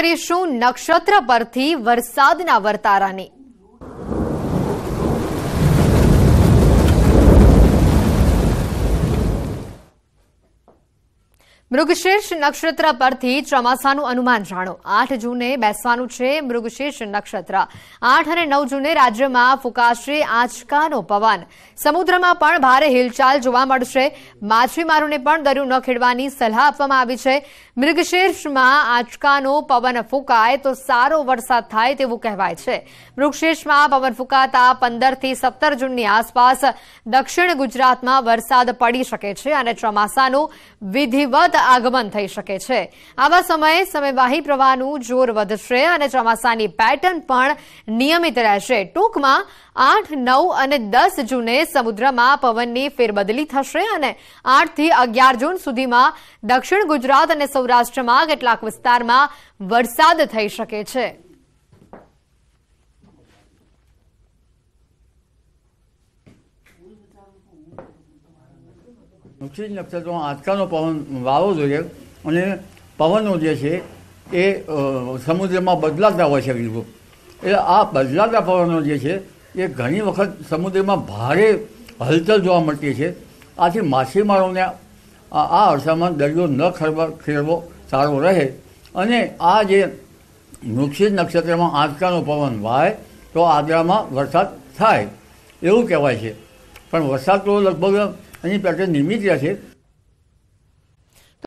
કરીશું નક્ષત્ર પરથી વરસાદના વર્તારાની મૃગશીર્ષ નક્ષત્ર પરથી ચોમાસાનું અનુમાન જાણો આઠ જૂને બેસવાનું છે મૃગશીર્ષ નક્ષત્ર આઠ અને નવ જૂને રાજ્યમાં ફૂંકાશે આંચકાનો પવન સમુદ્રમાં પણ ભારે હિલચાલ જોવા મળશે માછીમારોને પણ દરિયું ન ખેડવાની સલાહ આપવામાં આવી છે મૃગશીર્ષમાં આંચકાનો પવન ફૂંકાય તો સારો વરસાદ થાય તેવું કહેવાય છે મૃગશીર્ષમાં પવન ફૂંકાતા પંદરથી સત્તર જૂનની આસપાસ દક્ષિણ ગુજરાતમાં વરસાદ પડી શકે છે અને ચોમાસાનું વિધિવત આગમન થઈ શકે છે આવા સમયે સમયવાહી પ્રવાહનું જોર વધશે અને ચોમાસાની પેટર્ન પણ નિયમિત રહેશે ટૂંકમાં આઠ નવ અને દસ જૂને સમુદ્રમાં પવનની ફેરબદલી થશે અને આઠથી અગિયાર જૂન સુધીમાં દક્ષિણ ગુજરાત અને સૌરાષ્ટ્રમાં કેટલાક વિસ્તારમાં વરસાદ થઈ શકે છે નુકસાન લગતા તો પવન વાવો જોઈએ અને પવનો જે છે એ સમુદ્રમાં બદલાતા હોય છે બિલકુલ એટલે આ બદલાતા પવનો જે છે એ ઘણી વખત સમુદ્રમાં ભારે હલચલ જોવા મળતી છે આથી માછીમારોને આ અરસામાં દરિયો ન ખરવા ખેડવો સારો રહે અને આ જે વૃક્ષિત નક્ષત્રમાં આંચકાનો પવન વાય તો આદરામાં વરસાદ થાય એવું કહેવાય છે પણ વરસાદ તો લગભગ 那你表示你没这钱，